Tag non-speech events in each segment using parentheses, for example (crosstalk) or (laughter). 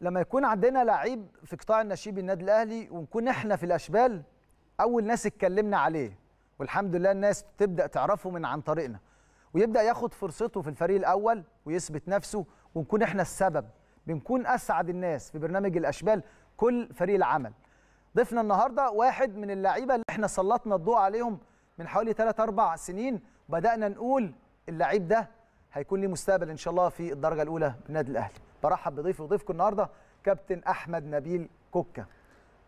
لما يكون عندنا لعيب في قطاع النشيب النادي الاهلي ونكون احنا في الاشبال اول ناس اتكلمنا عليه والحمد لله الناس تبدا تعرفه من عن طريقنا ويبدا ياخد فرصته في الفريق الاول ويثبت نفسه ونكون احنا السبب بنكون اسعد الناس في برنامج الاشبال كل فريق العمل ضفنا النهارده واحد من اللعيبه اللي احنا سلطنا الضوء عليهم من حوالي 3 4 سنين بدانا نقول اللعيب ده هيكون ليه مستقبل ان شاء الله في الدرجه الاولى بالنادي الاهلي برحب بضيفي وضيفكم النهارده كابتن احمد نبيل كوكا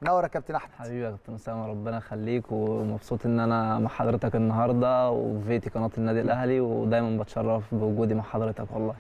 منور يا كابتن احمد حبيبي يا كابتن اسامه ربنا يخليك ومبسوط ان انا مع حضرتك النهارده وفي قناه النادي الاهلي ودايما بتشرف بوجودي مع حضرتك والله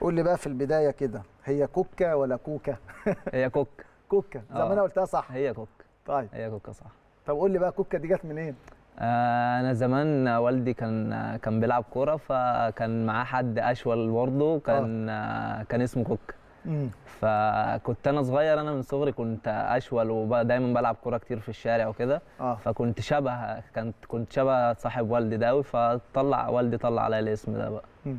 قول لي بقى في البدايه كده هي كوكا ولا كوكا (laughs) هي كوك كوكا زي ما انا آه. قلتها صح هي كوك طيب هي كوكا صح طب قول لي بقى كوكا دي جت منين آه، انا زمان والدي كان كان بيلعب كوره فكان معاه حد اشول برضه كان أوه. آه، كان اسمه كوك مم. فكنت انا صغير انا من صغري كنت اشول ودايما بلعب كوره كتير في الشارع وكده آه. فكنت شبه كنت كنت شبه صاحب والدي ده فطلع والدي طلع عليا الاسم ده بقى مم.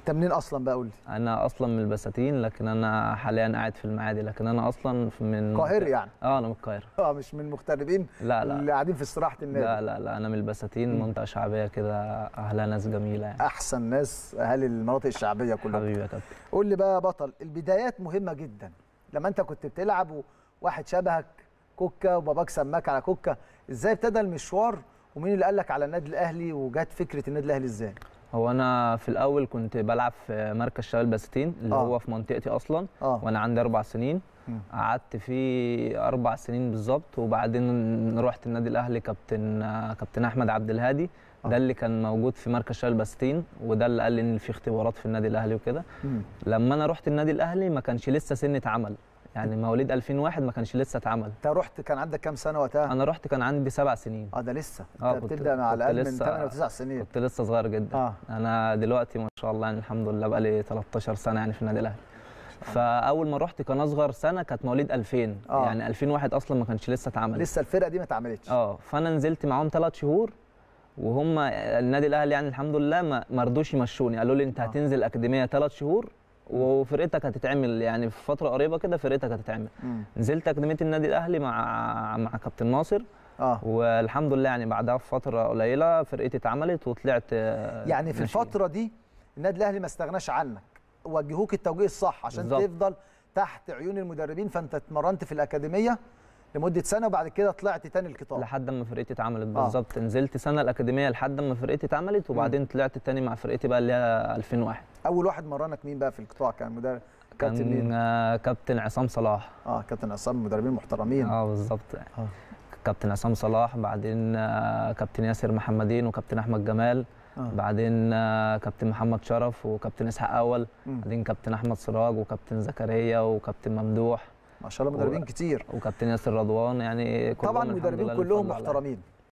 انت منين اصلا بقى قول لي انا اصلا من البساتين لكن انا حاليا قاعد في المعادي لكن انا اصلا من القاهره يعني اه انا من القاهره اه مش من المغتربين لا لا اللي قاعدين في استراحه النادي لا لا لا انا من البساتين منطقه شعبيه كده اهلها ناس جميله يعني احسن ناس اهالي المناطق الشعبيه كلها حبيبي يا كابتن قول لي بقى يا بطل البدايات مهمه جدا لما انت كنت بتلعب وواحد شبهك كوكا وباباك سماك على كوكا ازاي ابتدى المشوار ومين اللي قال لك على النادي الاهلي وجت فكره النادي الاهلي ازاي هو انا في الاول كنت بلعب في مركز شباب الباستين اللي آه. هو في منطقتي اصلا آه. وانا عندي اربع سنين قعدت فيه اربع سنين بالظبط وبعدين رحت النادي الاهلي كابتن كابتن احمد عبد الهادي آه. ده اللي كان موجود في مركز شال باستين وده اللي قال لي ان في اختبارات في النادي الاهلي وكده لما انا رحت النادي الاهلي ما كانش لسه سنه عمل يعني مواليد 2001 ما كانش لسه اتعمل انت رحت كان عندك كام سنه وقتها انا رحت كان عندي سبع سنين اه ده لسه اه انت بتبدا على الاقل من 8 او 9 سنين كنت لسه صغير جدا آه. انا دلوقتي ما شاء الله يعني الحمد لله بقى لي 13 سنه يعني في النادي الاهلي فاول ما رحت كان اصغر سنه كانت مواليد 2000 آه. يعني 2001 اصلا ما كانش لسه اتعمل لسه الفرقه دي ما اتعملتش اه فانا نزلت معاهم ثلاث شهور وهم النادي الاهلي يعني الحمد لله ما ردوش يمشوني قالوا لي انت آه. هتنزل اكاديميه ثلاث شهور وفرقتك هتتعمل يعني في فتره قريبه كده فرقتك هتتعمل مم. نزلت اكاديميه النادي الاهلي مع مع كابتن ناصر آه. والحمد لله يعني بعدها بفتره قليله فرقتي اتعملت وطلعت يعني في الفتره دي النادي الاهلي ما استغناش عنك وجهوك التوجيه الصح عشان بالزبط. تفضل تحت عيون المدربين فانت اتمرنت في الاكاديميه لمده سنه وبعد كده طلعت تاني القطاع لحد اما فرقتي اتعملت آه. بالظبط آه. نزلت سنه الاكاديميه لحد اما فرقتي اتعملت وبعدين طلعت تاني مع فرقتي بقى اللي هي 2001 اول واحد مرنك مين بقى في القطاع كان مدرب كابتن مين؟ كابتن عصام صلاح اه كابتن عصام مدربين محترمين اه بالظبط آه. كابتن عصام صلاح بعدين آه، كابتن ياسر محمدين وكابتن احمد جمال آه. بعدين آه، كابتن محمد شرف وكابتن اسحاق اول بعدين كابتن احمد سراج وكابتن زكريا وكابتن ممدوح ما شاء الله مدربين كتير وكابتن ياسر رضوان يعني طبعا المدربين كلهم محترمين